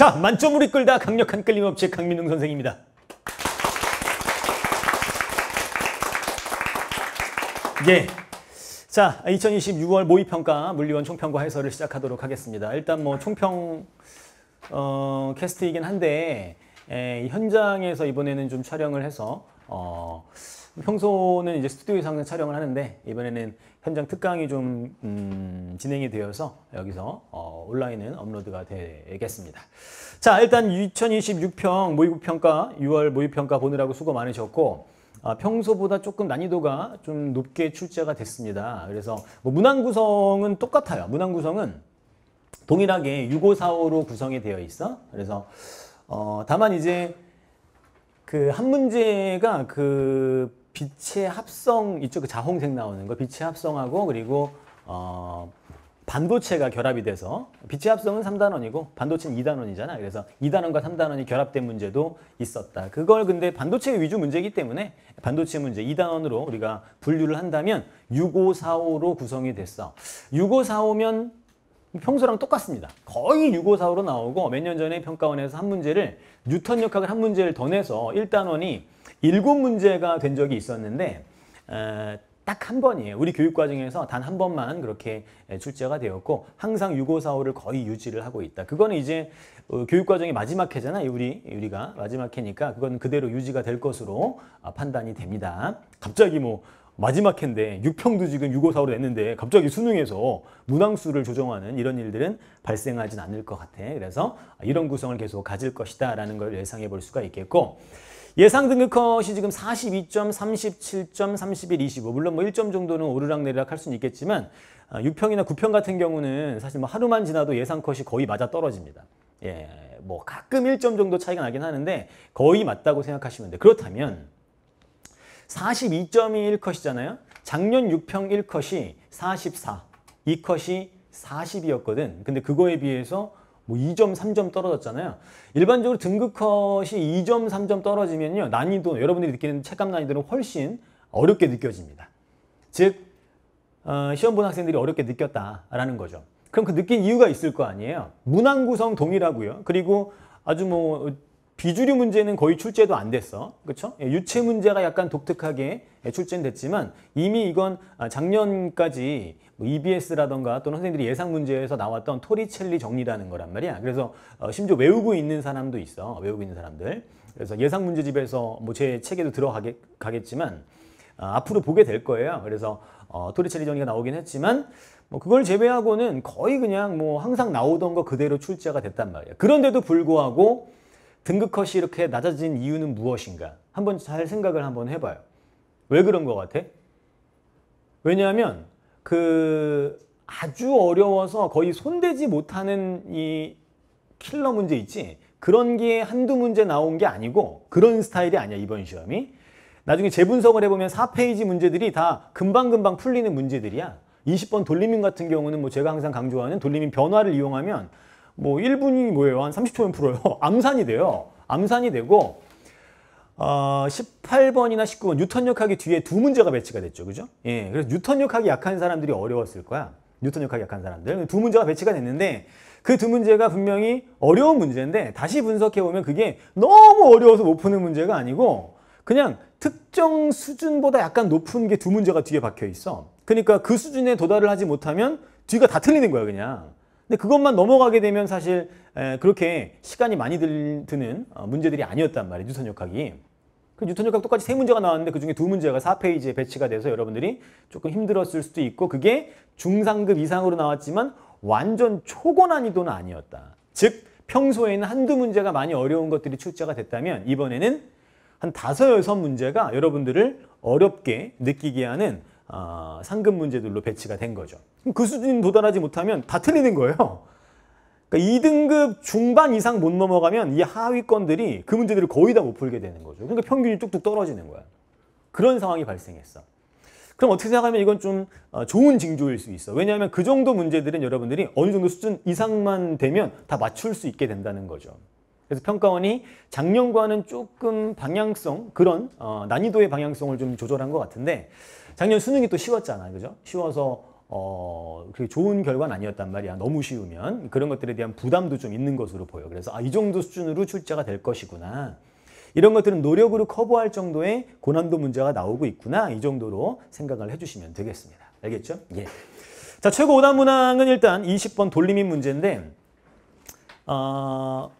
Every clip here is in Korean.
자, 만점으로 이끌다 강력한 끌림업체 강민웅 선생입니다. 예. 자, 2020 6월 모의평가 물리원 총평과 해설을 시작하도록 하겠습니다. 일단 뭐 총평 어, 캐스트이긴 한데 에, 예, 현장에서 이번에는 좀 촬영을 해서 어, 평소는 이제 스튜디오에서 촬영을 하는데 이번에는 현장 특강이 좀 음, 진행이 되어서 여기서 어, 온라인은 업로드가 되겠습니다. 자 일단 2026평 모의고평가 6월 모의평가 보느라고 수고 많으셨고 아, 평소보다 조금 난이도가 좀 높게 출제가 됐습니다. 그래서 뭐 문항 구성은 똑같아요. 문항 구성은 동일하게 6545로 구성이 되어 있어. 그래서 어, 다만 이제 그 한 문제가 그 빛의 합성 이쪽그 자홍색 나오는 거 빛의 합성하고 그리고 어, 반도체가 결합이 돼서 빛의 합성은 3단원이고 반도체는 2단원이잖아. 그래서 2단원과 3단원이 결합된 문제도 있었다. 그걸 근데 반도체 위주 문제이기 때문에 반도체 문제 2단원으로 우리가 분류를 한다면 6545로 구성이 됐어. 6545면 평소랑 똑같습니다. 거의 6545로 나오고 몇 년 전에 평가원에서 한 문제를 뉴턴 역학을 한 문제를 더 내서 1단원이 일곱 문제가 된 적이 있었는데 딱 한 번이에요. 우리 교육과정에서 단 한 번만 그렇게 출제가 되었고 항상 6545를 거의 유지를 하고 있다. 그거는 이제 어, 교육과정의 마지막 해잖아요. 우리, 우리가 마지막 해니까 그건 그대로 유지가 될 것으로 아, 판단이 됩니다. 갑자기 뭐 마지막 해인데 6평도 지금 6545로 냈는데 갑자기 수능에서 문항수를 조정하는 이런 일들은 발생하진 않을 것 같아. 그래서 아, 이런 구성을 계속 가질 것이다 라는 걸 예상해 볼 수가 있겠고 예상 등급 컷이 지금 42점, 37점, 31, 25 물론 뭐 1점 정도는 오르락내리락 할 수는 있겠지만 6평이나 어, 9평 같은 경우는 사실 뭐 하루만 지나도 예상 컷이 거의 맞아 떨어집니다. 예, 뭐 가끔 1점 정도 차이가 나긴 하는데 거의 맞다고 생각하시면 돼. 요 그렇다면 42.1 컷이잖아요. 작년 6평 1컷이 44, 2컷이 40이었거든. 근데 그거에 비해서 뭐 2점, 3점 떨어졌잖아요. 일반적으로 등급 컷이 2점, 3점 떨어지면요. 난이도, 여러분들이 느끼는 체감 난이도는 훨씬 어렵게 느껴집니다. 즉, 어, 시험 본 학생들이 어렵게 느꼈다라는 거죠. 그럼 그 느낀 이유가 있을 거 아니에요. 문항 구성 동일하고요. 그리고 아주 뭐 비주류 문제는 거의 출제도 안 됐어. 그렇죠? 유체 문제가 약간 독특하게 예, 출제는 됐지만 이미 이건 아, 작년까지 뭐 EBS라던가 또는 선생님들이 예상 문제에서 나왔던 토리첼리 정리라는 거란 말이야. 그래서 어, 심지어 외우고 있는 사람도 있어. 외우고 있는 사람들. 그래서 예상 문제집에서 뭐 제 책에도 들어가겠지만 아, 앞으로 보게 될 거예요. 그래서 어, 토리첼리 정리가 나오긴 했지만 뭐 그걸 제외하고는 거의 그냥 뭐 항상 나오던 거 그대로 출제가 됐단 말이야. 그런데도 불구하고 등급컷이 이렇게 낮아진 이유는 무엇인가? 한번 잘 생각을 한번 해봐요. 왜 그런 것 같아? 왜냐하면 그 아주 어려워서 거의 손대지 못하는 이 킬러 문제 있지? 그런 게 한두 문제 나온 게 아니고 그런 스타일이 아니야 이번 시험이. 나중에 재분석을 해보면 4페이지 문제들이 다 금방금방 풀리는 문제들이야. 20번 돌림인 같은 경우는 뭐 제가 항상 강조하는 돌림인 변화를 이용하면 뭐 1분이 뭐예요? 한 30초면 풀어요. 암산이 돼요. 암산이 되고 어, 18번이나 19번 뉴턴역학이 뒤에 두 문제가 배치가 됐죠. 그죠? 예, 그래서 뉴턴역학이 약한 사람들이 어려웠을 거야. 뉴턴역학이 약한 사람들. 두 문제가 배치가 됐는데 그 두 문제가 분명히 어려운 문제인데 다시 분석해보면 그게 너무 어려워서 못 푸는 문제가 아니고 그냥 특정 수준보다 약간 높은 게 두 문제가 뒤에 박혀 있어. 그러니까 그 수준에 도달을 하지 못하면 뒤가 다 틀리는 거야 그냥. 근데 그것만 넘어가게 되면 사실 그렇게 시간이 많이 드는 어, 문제들이 아니었단 말이에요. 뉴턴 역학이. 그 뉴턴 역학 똑같이 세 문제가 나왔는데 그중에 두 문제가 4페이지에 배치가 돼서 여러분들이 조금 힘들었을 수도 있고 그게 중상급 이상으로 나왔지만 완전 초고난이도는 아니었다. 즉 평소에는 한두 문제가 많이 어려운 것들이 출제가 됐다면 이번에는 한 다섯 여섯 문제가 여러분들을 어렵게 느끼게 하는 어, 상급 문제들로 배치가 된 거죠. 그 수준 도달하지 못하면 다 틀리는 거예요. 그러니까 2등급 중반 이상 못 넘어가면 이 하위권들이 그 문제들을 거의 다 못 풀게 되는 거죠. 그러니까 평균이 뚝뚝 떨어지는 거야. 그런 상황이 발생했어. 그럼 어떻게 생각하면 이건 좀 어, 좋은 징조일 수 있어. 왜냐하면 그 정도 문제들은 여러분들이 어느 정도 수준 이상만 되면 다 맞출 수 있게 된다는 거죠. 그래서 평가원이 작년과는 조금 방향성, 그런 어, 난이도의 방향성을 좀 조절한 것 같은데 작년 수능이 또 쉬웠잖아요. 그죠? 쉬워서 어, 그 좋은 결과는 아니었단 말이야. 너무 쉬우면. 그런 것들에 대한 부담도 좀 있는 것으로 보여. 그래서 아, 이 정도 수준으로 출제가 될 것이구나. 이런 것들은 노력으로 커버할 정도의 고난도 문제가 나오고 있구나. 이 정도로 생각을 해주시면 되겠습니다. 알겠죠? 예. 자, 최고 오답 문항은 일단 20번 돌림인 문제인데, 어,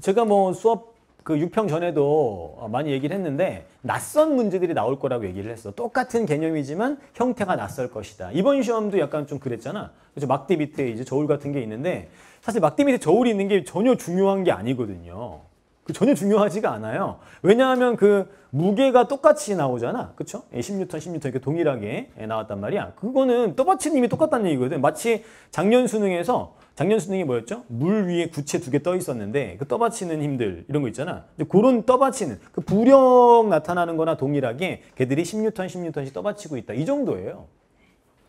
제가 뭐 수업 그 6평 전에도 많이 얘기를 했는데 낯선 문제들이 나올 거라고 얘기를 했어. 똑같은 개념이지만 형태가 낯설 것이다. 이번 시험도 약간 좀 그랬잖아. 그래서 막대 밑에 이제 저울 같은 게 있는데 사실 막대 밑에 저울이 있는 게 전혀 중요한 게 아니거든요. 그 전혀 중요하지가 않아요. 왜냐하면 그 무게가 똑같이 나오잖아. 그쵸? 1 0뉴 10뉴턴 이렇게 동일하게 나왔단 말이야. 그거는 떠받치님이 똑같다는 얘기거든. 마치 작년 수능에서 작년 수능이 뭐였죠? 물 위에 구체 두 개 떠 있었는데 그 떠받치는 힘들 이런 거 있잖아. 근데 그런 떠받치는 그 부력 나타나는 거나 동일하게 걔들이 10뉴턴 10뉴턴씩 떠받치고 있다. 이 정도예요.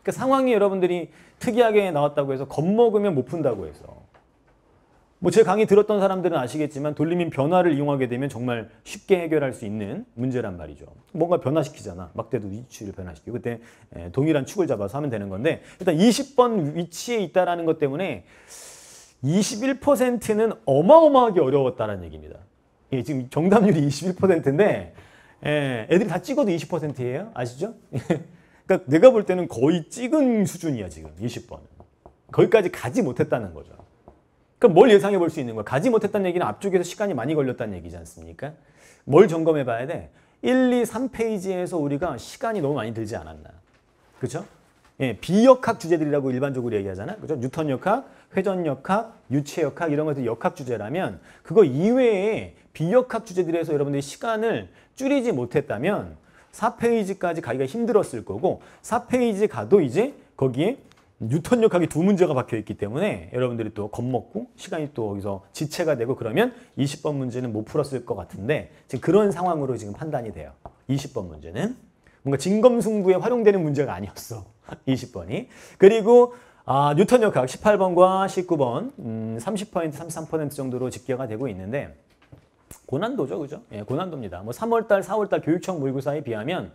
그 상황이 여러분들이 특이하게 나왔다고 해서 겁먹으면 못 푼다고 해서 뭐제 강의 들었던 사람들은 아시겠지만 돌림인 변화를 이용하게 되면 정말 쉽게 해결할 수 있는 문제란 말이죠. 뭔가 변화시키잖아. 막대도 위치를 변화시키고 그때 예, 동일한 축을 잡아서 하면 되는 건데 일단 20번 위치에 있다라는 것 때문에 21%는 어마어마하게 어려웠다는 얘기입니다. 예, 지금 정답률이 21%인데 예, 애들이 다 찍어도 20%예요. 아시죠? 그러니까 내가 볼 때는 거의 찍은 수준이야 지금 20번은. 거기까지 가지 못했다는 거죠. 그럼 뭘 예상해 볼 수 있는 거야? 가지 못했다는 얘기는 앞쪽에서 시간이 많이 걸렸다는 얘기지 않습니까? 뭘 점검해 봐야 돼? 1, 2, 3페이지에서 우리가 시간이 너무 많이 들지 않았나. 그렇죠? 예, 비역학 주제들이라고 일반적으로 얘기하잖아. 그죠? 뉴턴 역학, 회전 역학, 유체 역학 이런 것들이 역학 주제라면 그거 이외에 비역학 주제들에서 여러분들이 시간을 줄이지 못했다면 4페이지까지 가기가 힘들었을 거고 4페이지 가도 이제 거기에 뉴턴 역학이 두 문제가 박혀있기 때문에 여러분들이 또 겁먹고 시간이 또 여기서 지체가 되고 그러면 20번 문제는 못 풀었을 것 같은데 지금 그런 상황으로 지금 판단이 돼요. 20번 문제는 뭔가 진검승부에 활용되는 문제가 아니었어. 20번이. 그리고 아, 뉴턴 역학 18번과 19번 음, 30% 33% 정도로 집계가 되고 있는데 고난도죠. 그죠? 예, 고난도입니다. 뭐 3월달, 4월달 교육청 모의고사에 비하면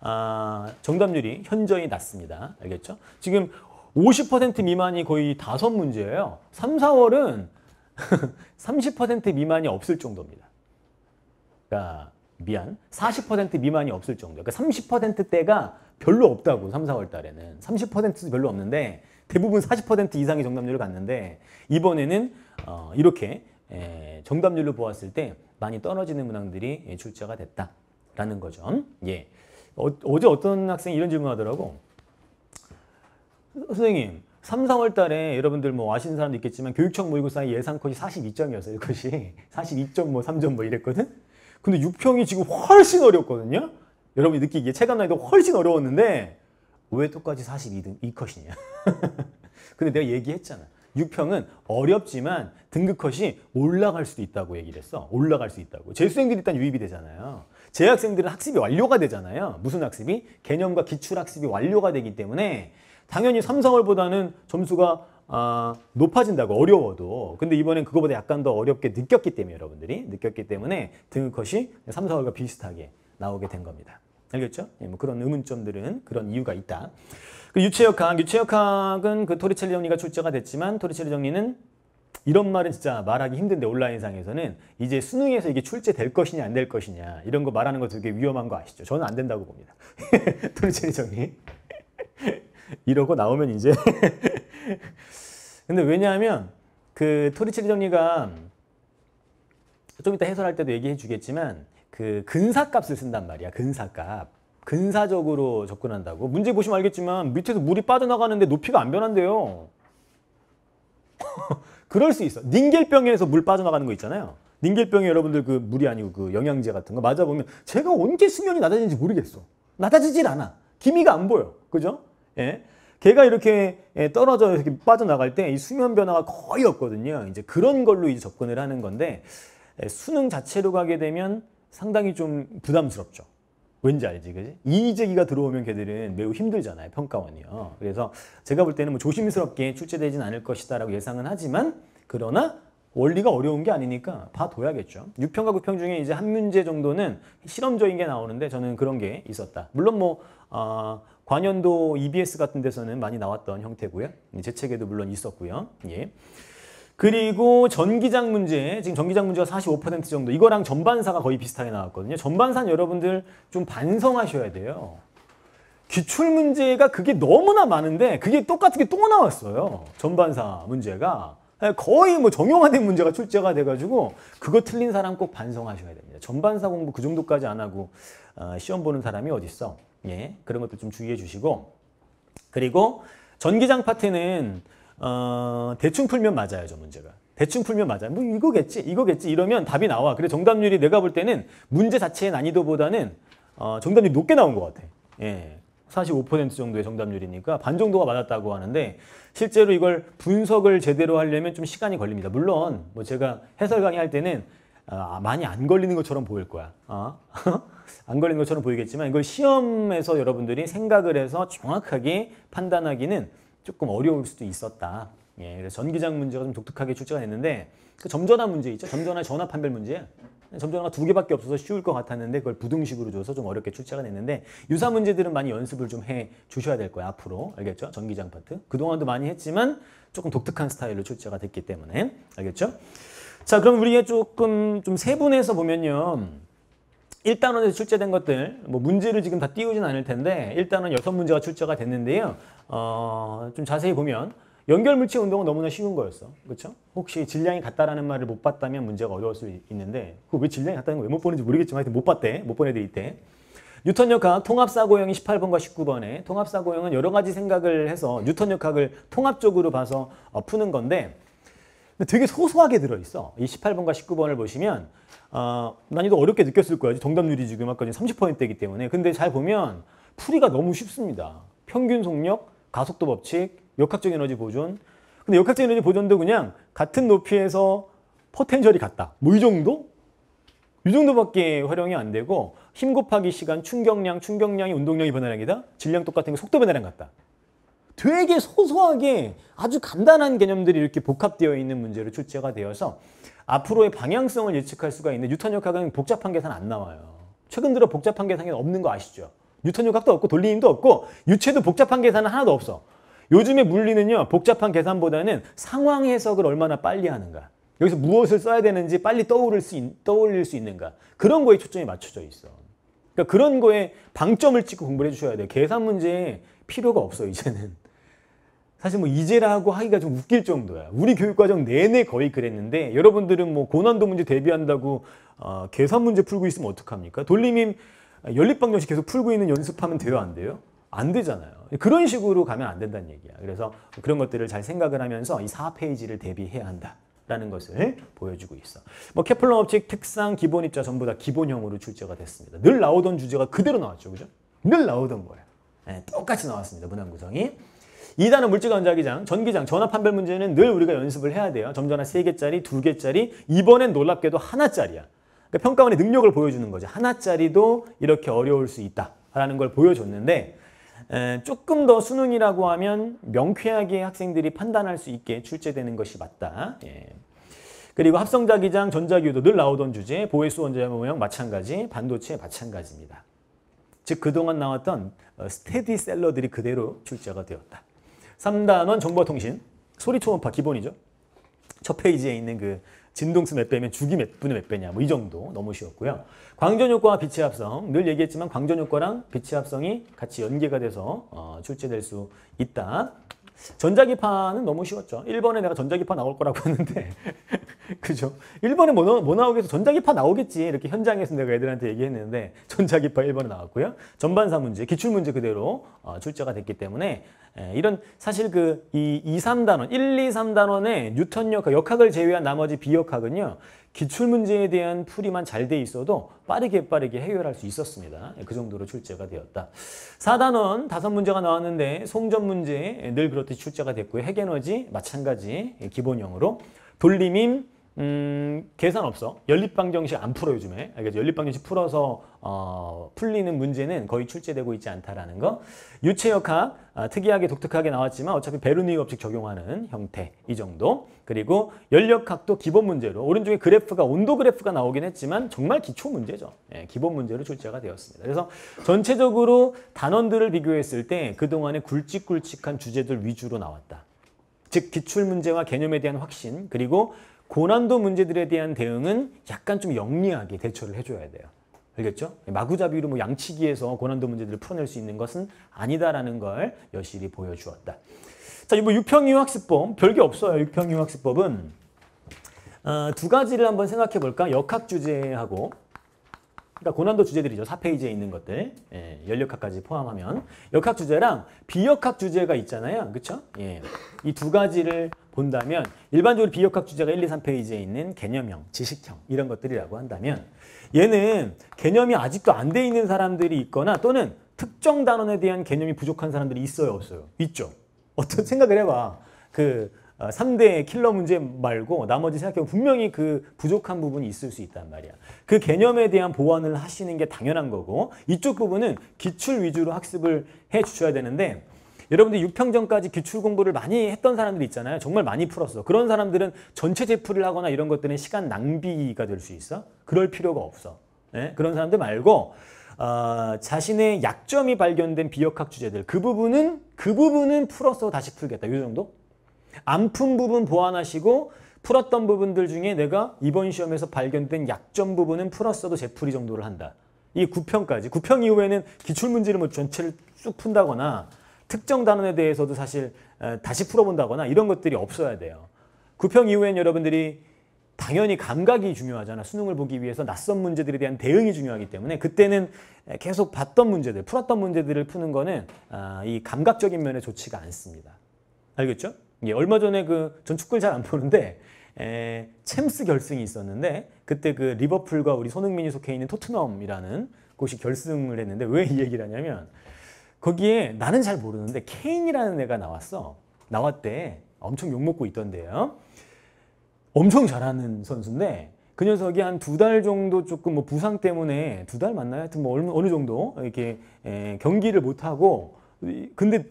아, 정답률이 현저히 낮습니다. 알겠죠? 지금 50% 미만이 거의 다섯 문제예요. 3, 4월은 30% 미만이 없을 정도입니다. 그러니까 미안. 40% 미만이 없을 정도. 그러니까 30%대가 별로 없다고 3, 4월 달에는. 30%도 별로 없는데 대부분 40% 이상의 정답률을 갖는데 이번에는 어, 이렇게 에, 정답률로 보았을 때 많이 떨어지는 문항들이 예, 출제가 됐다라는 거죠. 예. 어, 어제 어떤 학생이 이런 질문하더라고. 선생님 3, 4월 달에 여러분들 뭐 아시는 사람도 있겠지만 교육청 모의고사 예상컷이 42점이었어요. 이것이 42점 뭐 3점 뭐 이랬거든. 근데 6평이 지금 훨씬 어렵거든요. 여러분이 느끼기에 체감 나이도 훨씬 어려웠는데 왜 똑같이 42등 2컷이냐. 근데 내가 얘기했잖아. 6평은 어렵지만 등급컷이 올라갈 수도 있다고 얘기를 했어. 올라갈 수 있다고. 재수생들이 일단 유입이 되잖아요. 재학생들은 학습이 완료가 되잖아요. 무슨 학습이? 개념과 기출 학습이 완료가 되기 때문에 당연히 삼성월보다는 점수가 아, 높아진다고 어려워도 근데 이번엔 그거보다 약간 더 어렵게 느꼈기 때문에 여러분들이 느꼈기 때문에 등급컷이 삼성월과 비슷하게 나오게 된 겁니다. 알겠죠? 예, 뭐 그런 의문점들은 그런 이유가 있다. 그 유체역학, 유체역학은 그 토리첼리 정리가 출제가 됐지만 토리첼리 정리는 이런 말은 진짜 말하기 힘든데 온라인상에서는 이제 수능에서 이게 출제될 것이냐 안 될 것이냐 이런 거 말하는 거 되게 위험한 거 아시죠? 저는 안 된다고 봅니다. 토리첼리 정리. 이러고 나오면 이제 근데 왜냐하면 그토리체리 정리가 좀 이따 해설할 때도 얘기해 주겠지만 그 근사값을 쓴단 말이야 근사값 근사적으로 접근한다고 문제 보시면 알겠지만 밑에서 물이 빠져나가는데 높이가 안 변한대요 그럴 수 있어 닌겔병에서 물 빠져나가는 거 있잖아요 닌겔병에 여러분들 그 물이 아니고 그 영양제 같은 거 맞아보면 제가 언제 수면이 낮아지는지 모르겠어 낮아지질 않아 기미가 안 보여 그죠? 예? 걔가 이렇게 예, 떨어져 이렇게 빠져나갈 때 이 수면 변화가 거의 없거든요. 이제 그런 걸로 이제 접근을 하는 건데 예, 수능 자체로 가게 되면 상당히 좀 부담스럽죠. 왠지 알지, 그지? 이의제기가 들어오면 걔들은 매우 힘들잖아요, 평가원이요. 그래서 제가 볼 때는 뭐 조심스럽게 출제되진 않을 것이다라고 예상은 하지만 그러나 원리가 어려운 게 아니니까 봐둬야겠죠. 6평과 9평 중에 이제 한 문제 정도는 실험적인 게 나오는데 저는 그런 게 있었다. 물론 뭐 어, 관현도 EBS 같은 데서는 많이 나왔던 형태고요. 네, 제 책에도 물론 있었고요. 예. 그리고 전기장 문제, 지금 전기장 문제가 45% 정도, 이거랑 전반사가 거의 비슷하게 나왔거든요. 전반사는 여러분들 좀 반성하셔야 돼요. 기출 문제가 그게 너무나 많은데 그게 똑같은 게 또 나왔어요. 전반사 문제가. 예, 거의 뭐 정형화된 문제가 출제가 돼가지고 그거 틀린 사람 꼭 반성하셔야 됩니다. 전반사 공부 그 정도까지 안 하고 어, 시험 보는 사람이 어딨어. 예, 그런 것들 좀 주의해 주시고 그리고 전기장 파트는 어, 대충 풀면 맞아요, 저 문제가. 대충 풀면 맞아. 요뭐 이거겠지, 이거겠지 이러면 답이 나와. 그래 정답률이 내가 볼 때는 문제 자체의 난이도보다는 어, 정답률이 높게 나온 것 같아. 예. 45% 정도의 정답률이니까 반 정도가 맞았다고 하는데 실제로 이걸 분석을 제대로 하려면 좀 시간이 걸립니다. 물론 뭐 제가 해설 강의할 때는 어, 많이 안 걸리는 것처럼 보일 거야. 어? 안 걸린 것처럼 보이겠지만 이걸 시험에서 여러분들이 생각을 해서 정확하게 판단하기는 조금 어려울 수도 있었다. 예, 그래서 전기장 문제가 좀 독특하게 출제가 됐는데 그 점전화 문제 있죠? 점전화 전화 판별 문제. 점전화가 두 개밖에 없어서 쉬울 것 같았는데 그걸 부등식으로 줘서 좀 어렵게 출제가 됐는데 유사 문제들은 많이 연습을 좀 해 주셔야 될 거예요. 앞으로. 알겠죠? 전기장 파트. 그동안도 많이 했지만 조금 독특한 스타일로 출제가 됐기 때문에. 알겠죠? 자, 그럼 우리가 조금 좀 세분해서 보면요. 1단원에서 출제된 것들 뭐 문제를 지금 다 띄우진 않을 텐데 1단원 6문제가 출제가 됐는데요. 어, 좀 자세히 보면 연결물체 운동은 너무나 쉬운 거였어. 그렇죠? 혹시 질량이 같다라는 말을 못 봤다면 문제가 어려울 수 있는데 그왜 질량이 같다는 걸왜못 보는지 모르겠지만 하여튼 못 봤대. 못본 애들이 있 뉴턴 역학 통합사고형이 18번과 19번에 통합사고형은 여러 가지 생각을 해서 뉴턴 역학을 통합적으로 봐서 어, 푸는 건데 근데 되게 소소하게 들어있어. 이 18번과 19번을 보시면 어, 난이도 어렵게 느꼈을 거야. 정답률이 지금 아까 30%이기 때문에. 근데 잘 보면 풀이가 너무 쉽습니다. 평균 속력, 가속도 법칙, 역학적 에너지 보존. 근데 역학적 에너지 보존도 그냥 같은 높이에서 포텐셜이 같다. 뭐 이 정도? 이 정도밖에 활용이 안 되고 힘 곱하기 시간, 충격량, 충격량이 운동량이 변화량이다. 질량 똑같은 게 속도 변화량 같다. 되게 소소하게 아주 간단한 개념들이 이렇게 복합되어 있는 문제로 출제가 되어서 앞으로의 방향성을 예측할 수가 있는 뉴턴역 학은 복잡한 계산 안 나와요. 최근 들어 복잡한 계산이 없는 거 아시죠? 뉴턴역 학도 없고 돌림도 없고 유체도 복잡한 계산은 하나도 없어. 요즘에 물리는요. 복잡한 계산보다는 상황 해석을 얼마나 빨리 하는가. 여기서 무엇을 써야 되는지 빨리 떠오를 수 있, 떠올릴 수 있는가. 그런 거에 초점이 맞춰져 있어. 그러니까 그런 거에 방점을 찍고 공부를 해주셔야 돼요. 계산 문제에 필요가 없어 이제는. 사실 뭐 이제라고 하기가 좀 웃길 정도야. 우리 교육과정 내내 거의 그랬는데 여러분들은 뭐 고난도 문제 대비한다고 어, 계산 문제 풀고 있으면 어떡합니까? 돌림임 아, 연립방정식 계속 풀고 있는 연습하면 돼요? 안 돼요? 안 되잖아요. 그런 식으로 가면 안 된다는 얘기야. 그래서 그런 것들을 잘 생각을 하면서 이 4페이지를 대비해야 한다. 라는 것을 보여주고 있어. 뭐 케플러 업체 특상, 기본 입자 전부 다 기본형으로 출제가 됐습니다. 늘 나오던 주제가 그대로 나왔죠. 그죠? 늘 나오던 거예요. 네, 똑같이 나왔습니다. 문항 구성이. 2단은 물질과 원기장 전기장, 전압 판별 문제는 늘 우리가 연습을 해야 돼요. 점전화 3개짜리, 2개짜리, 이번엔 놀랍게도 하나짜리야. 그러니까 평가원의 능력을 보여주는 거죠. 하나짜리도 이렇게 어려울 수 있다라는 걸 보여줬는데 에, 조금 더 수능이라고 하면 명쾌하게 학생들이 판단할 수 있게 출제되는 것이 맞다. 예. 그리고 합성자기장, 전자기후도 늘 나오던 주제, 보혜수 원자의 모형 마찬가지, 반도체 마찬가지입니다. 즉 그동안 나왔던 어, 스테디 셀러들이 그대로 출제가 되었다. 3단원 정보통신, 소리 초음파 기본이죠. 첫 페이지에 있는 그 진동수 몇 배면 주기 몇 분의 몇 배냐 뭐 이 정도 너무 쉬웠고요. 광전효과와 빛의 합성 늘 얘기했지만 광전효과랑 빛의 합성이 같이 연계가 돼서 어, 출제될 수 있다. 전자기파는 너무 쉬웠죠. 1번에 내가 전자기파 나올 거라고 했는데 그죠? 1번에 뭐, 뭐 나오겠어? 전자기파 나오겠지. 이렇게 현장에서 내가 애들한테 얘기했는데 전자기파 1번에 나왔고요. 전반사 문제, 기출문제 그대로 어, 출제가 됐기 때문에 예, 이런 사실 그 이 2, 3단원, 1, 2, 3단원의 뉴턴 역학, 그 역학을 제외한 나머지 비역학은요. 기출문제에 대한 풀이만 잘 돼 있어도 빠르게 빠르게 해결할 수 있었습니다. 예, 그 정도로 출제가 되었다. 4단원 다섯 문제가 나왔는데 송전 문제 늘 그렇듯이 출제가 됐고요. 핵에너지 마찬가지 예, 기본형으로 돌림임 음, 계산 없어. 연립방정식 안 풀어 요즘에. 알겠죠? 연립방정식 풀어서 어, 풀리는 문제는 거의 출제되고 있지 않다라는 거. 유체역학 아, 특이하게 독특하게 나왔지만 어차피 베르니이 법칙 적용하는 형태 이 정도. 그리고 연력학도 기본 문제로 오른쪽에 그래프가 온도 그래프가 나오긴 했지만 정말 기초 문제죠. 예, 기본 문제로 출제가 되었습니다. 그래서 전체적으로 단원들을 비교했을 때 그동안의 굵직굵직한 주제들 위주로 나왔다. 즉 기출문제와 개념에 대한 확신 그리고 고난도 문제들에 대한 대응은 약간 좀 영리하게 대처를 해줘야 돼요. 알겠죠? 마구잡이로 뭐 양치기에서 고난도 문제들을 풀어낼 수 있는 것은 아니다라는 걸 여실히 보여주었다. 자, 이번 유평유 학습법 별게 없어요. 유평유 학습법은 어, 두 가지를 한번 생각해 볼까? 역학 주제하고 그러니까 고난도 주제들이죠. 4페이지에 있는 것들. 예, 연력학까지 포함하면. 역학 주제랑 비역학 주제가 있잖아요. 그렇죠? 예. 이 두 가지를 본다면 일반적으로 비역학 주제가 1, 2, 3페이지에 있는 개념형, 지식형 이런 것들이라고 한다면 얘는 개념이 아직도 안 돼 있는 사람들이 있거나 또는 특정 단원에 대한 개념이 부족한 사람들이 있어요, 없어요? 있죠. 어떤 생각을 해봐. 그 3대 어, 킬러 문제 말고 나머지 생각해보면 분명히 그 부족한 부분이 있을 수 있단 말이야. 그 개념에 대한 보완을 하시는 게 당연한 거고 이쪽 부분은 기출 위주로 학습을 해 주셔야 되는데 여러분들 6평전까지 기출 공부를 많이 했던 사람들 있잖아요. 정말 많이 풀었어. 그런 사람들은 전체 제풀을 하거나 이런 것들은 시간 낭비가 될 수 있어. 그럴 필요가 없어. 네? 그런 사람들 말고 어, 자신의 약점이 발견된 비역학 주제들 그 부분은 그 부분은 풀어서 다시 풀겠다. 이 정도? 안푼 부분 보완하시고 풀었던 부분들 중에 내가 이번 시험에서 발견된 약점 부분은 풀었어도 제풀이 정도를 한다. 이 9평까지. 9평 이후에는 기출문제를 뭐 전체를 쑥 푼다거나 특정 단원에 대해서도 사실 다시 풀어본다거나 이런 것들이 없어야 돼요. 9평 이후엔 여러분들이 당연히 감각이 중요하잖아. 수능을 보기 위해서 낯선 문제들에 대한 대응이 중요하기 때문에 그때는 계속 봤던 문제들, 풀었던 문제들을 푸는 거는 아, 이 감각적인 면에 좋지가 않습니다. 알겠죠? 예, 얼마 전에 그 전 축구를 잘 안 보는데 에, 챔스 결승이 있었는데 그때 그 리버풀과 우리 손흥민이 속해 있는 토트넘이라는 곳이 결승을 했는데 왜 이 얘기를 하냐면 거기에 나는 잘 모르는데 케인이라는 애가 나왔어. 나왔대. 엄청 욕먹고 있던데요. 엄청 잘하는 선수인데 그 녀석이 한 두 달 정도 조금 뭐 부상 때문에 두 달 맞나요? 하여튼 뭐 어느, 정도 이렇게 에, 경기를 못하고 근데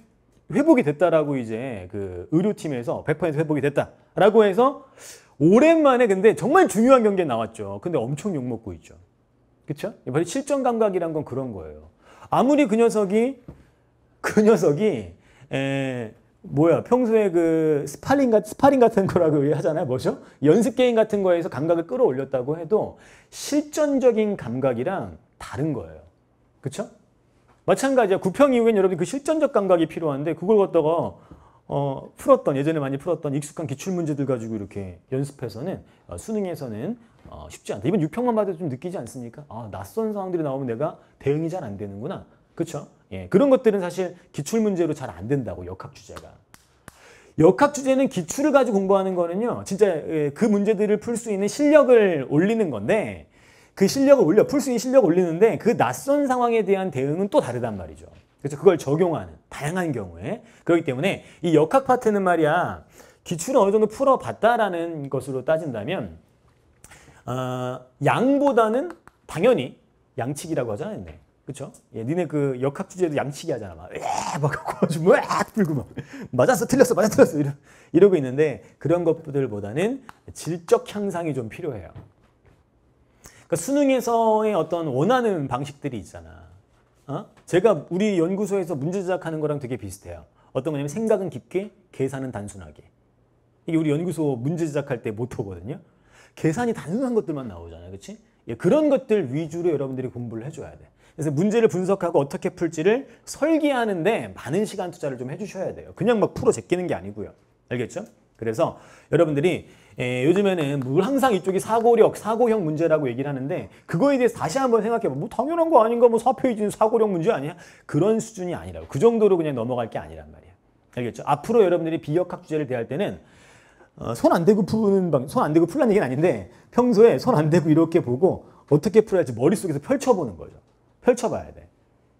회복이 됐다라고 이제 그 의료팀에서 100% 회복이 됐다라고 해서 오랜만에 근데 정말 중요한 경기에 나왔죠. 근데 엄청 욕먹고 있죠. 그쵸? 바로 실전 감각이란 건 그런 거예요. 아무리 그 녀석이 그 녀석이 에, 뭐야 평소에 그 스파링 같 스파링 같은 거라고 하잖아요 뭐죠 연습 게임 같은 거에서 감각을 끌어올렸다고 해도 실전적인 감각이랑 다른 거예요 그쵸 마찬가지야. 구평 이후엔 여러분 그 실전적 감각이 필요한데 그걸 갖다가 어, 풀었던 예전에 많이 풀었던 익숙한 기출 문제들 가지고 이렇게 연습해서는 어, 수능에서는 어, 쉽지 않다. 이번 6평만 봐도 좀 느끼지 않습니까? 아, 낯선 상황들이 나오면 내가 대응이 잘 안 되는구나. 그렇죠? 예, 그런 것들은 사실 기출 문제로 잘 안 된다고 역학 주제가. 역학 주제는 기출을 가지고 공부하는 거는요. 진짜 예, 그 문제들을 풀 수 있는 실력을 올리는 건데 그 실력을 올려 풀 수 있는 실력을 올리는데 그 낯선 상황에 대한 대응은 또 다르단 말이죠. 그래서 그걸 적용하는 다양한 경우에 그렇기 때문에 이 역학 파트는 말이야 기출을 어느 정도 풀어봤다라는 것으로 따진다면 어, 양보다는 당연히 양치기라고 하잖아요. 네. 그쵸? 예, 니네 그 역학 주제도 양치기 하잖아. 막, 에막 갖고 와 들고 막, 맞았어, 틀렸어, 맞았어, 틀렸어. 이러, 이러고 있는데, 그런 것들보다는 질적 향상이 좀 필요해요. 그러니까 수능에서의 어떤 원하는 방식들이 있잖아. 어? 제가 우리 연구소에서 문제 제작하는 거랑 되게 비슷해요. 어떤 거냐면 생각은 깊게, 계산은 단순하게. 이게 우리 연구소 문제 제작할 때 모토거든요. 계산이 단순한 것들만 나오잖아요. 그렇지? 예, 그런 것들 위주로 여러분들이 공부를 해줘야 돼. 그래서 문제를 분석하고 어떻게 풀지를 설계하는데 많은 시간 투자를 좀 해주셔야 돼요. 그냥 막 풀어 제끼는 게 아니고요. 알겠죠? 그래서 여러분들이 예, 요즘에는 물 항상 이쪽이 사고력, 사고형 문제라고 얘기를 하는데 그거에 대해서 다시 한번 생각해봐. 뭐 당연한 거 아닌가? 뭐사표이지는 사고력 문제 아니야? 그런 수준이 아니라고. 그 정도로 그냥 넘어갈 게 아니란 말이야. 알겠죠? 앞으로 여러분들이 비역학 주제를 대할 때는 어, 손 안 대고 푸는 방, 손 안 대고 풀라는 얘기는 아닌데 평소에 손 안 대고 이렇게 보고 어떻게 풀어야 할지 머릿속에서 펼쳐보는 거죠. 펼쳐봐야 돼.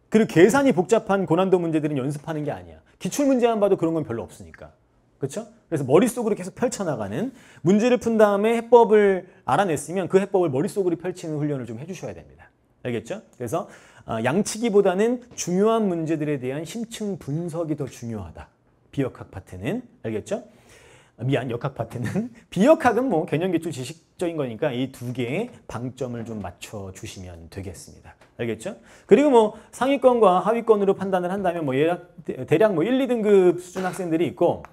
그리고 계산이 복잡한 고난도 문제들은 연습하는 게 아니야. 기출문제만 봐도 그런 건 별로 없으니까. 그렇죠? 그래서 머릿속으로 계속 펼쳐나가는 문제를 푼 다음에 해법을 알아냈으면 그 해법을 머릿속으로 펼치는 훈련을 좀 해주셔야 됩니다. 알겠죠? 그래서 아, 양치기보다는 중요한 문제들에 대한 심층 분석이 더 중요하다. 비역학 파트는 알겠죠? 아, 미안 역학 파트는 비역학은 뭐 개념기출 지식적인 거니까 이 두 개의 방점을 좀 맞춰 주시면 되겠습니다. 알겠죠? 그리고 뭐 상위권과 하위권으로 판단을 한다면 뭐 대략 뭐 1, 2등급 수준 학생들이 있고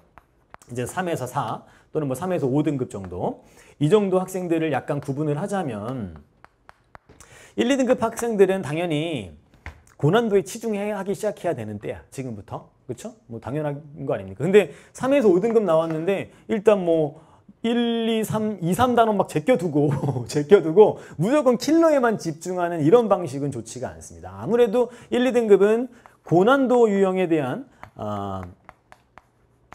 이제 3에서 4 또는 뭐 3에서 5등급 정도 이 정도 학생들을 약간 구분을 하자면 1, 2등급 학생들은 당연히 고난도에 치중하기 시작해야 되는 때야 지금부터 그렇죠? 뭐 당연한 거 아닙니까? 근데 3에서 5등급 나왔는데 일단 뭐 1, 2, 3, 2, 3단원 막 제껴두고 제껴두고 무조건 킬러에만 집중하는 이런 방식은 좋지가 않습니다. 아무래도 1, 2등급은 고난도 유형에 대한 어,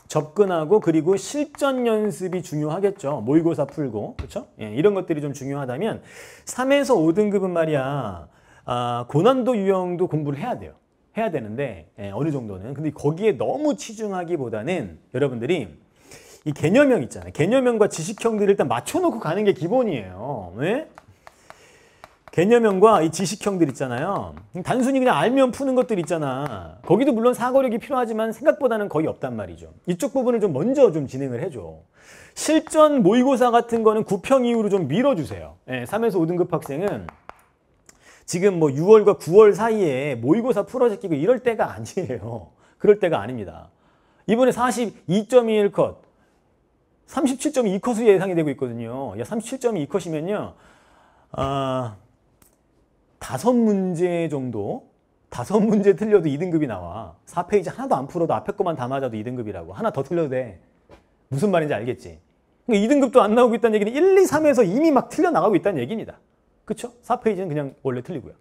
접근하고 그리고 실전 연습이 중요하겠죠. 모의고사 풀고 그렇죠? 예, 이런 것들이 좀 중요하다면 3에서 5등급은 말이야 아, 고난도 유형도 공부를 해야 돼요. 해야 되는데 예, 어느 정도는 근데 거기에 너무 치중하기보다는 여러분들이 이 개념형 있잖아요. 개념형과 지식형들을 일단 맞춰놓고 가는 게 기본이에요. 왜? 개념형과 이 지식형들 있잖아요. 단순히 그냥 알면 푸는 것들 있잖아. 거기도 물론 사고력이 필요하지만 생각보다는 거의 없단 말이죠. 이쪽 부분을 좀 먼저 좀 진행을 해줘. 실전 모의고사 같은 거는 9평 이후로 좀 밀어주세요. 네, 예, 3에서 5등급 학생은 지금 뭐 6월과 9월 사이에 모의고사 풀어제끼고 이럴 때가 아니에요. 그럴 때가 아닙니다. 이번에 42.21컷, 37.2컷으로 예상이 되고 있거든요. 야, 37.2컷이면요. 아, 다섯 문제 정도 다섯 문제 틀려도 2등급이 나와. 4페이지 하나도 안 풀어도 앞에 것만 다 맞아도 2등급이라고. 하나 더 틀려도 돼. 무슨 말인지 알겠지? 그러니까 2등급도 안 나오고 있다는 얘기는 1, 2, 3에서 이미 막 틀려나가고 있다는 얘기입니다. 그렇죠? 4페이지는 그냥 원래 틀리고요.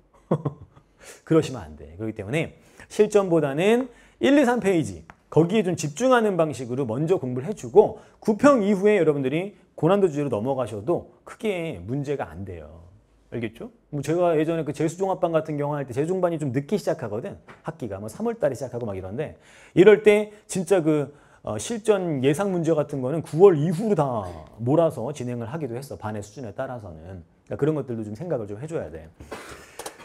그러시면 안 돼. 그렇기 때문에 실전보다는 1, 2, 3페이지 거기에 좀 집중하는 방식으로 먼저 공부를 해주고 9평 이후에 여러분들이 고난도 주제로 넘어가셔도 크게 문제가 안 돼요. 알겠죠? 뭐 제가 예전에 그 재수종합반 같은 경우 할때 재중반이 좀 늦게 시작하거든. 학기가 뭐 3월 달에 시작하고 막 이런데 이럴 때 진짜 그 어, 실전 예상 문제 같은 거는 9월 이후로 다 몰아서 진행을 하기도 했어. 반의 수준에 따라서는. 그러니까 그런 것들도 좀 생각을 좀 해줘야 돼.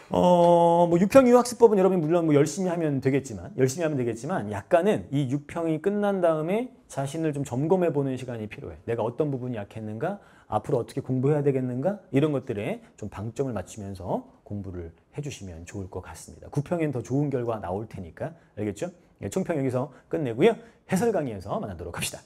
어, 뭐 유평 이유학습법은 여러분 이 물론 뭐 열심히 하면 되겠지만 열심히 하면 되겠지만 약간은 이 유평이 끝난 다음에 자신을 좀 점검해 보는 시간이 필요해. 내가 어떤 부분이 약했는가? 앞으로 어떻게 공부해야 되겠는가? 이런 것들에 좀 방점을 맞추면서 공부를 해주시면 좋을 것 같습니다. 구평엔 더 좋은 결과 나올 테니까 알겠죠? 예, 총평 여기서 끝내고요. 해설 강의에서 만나도록 합시다.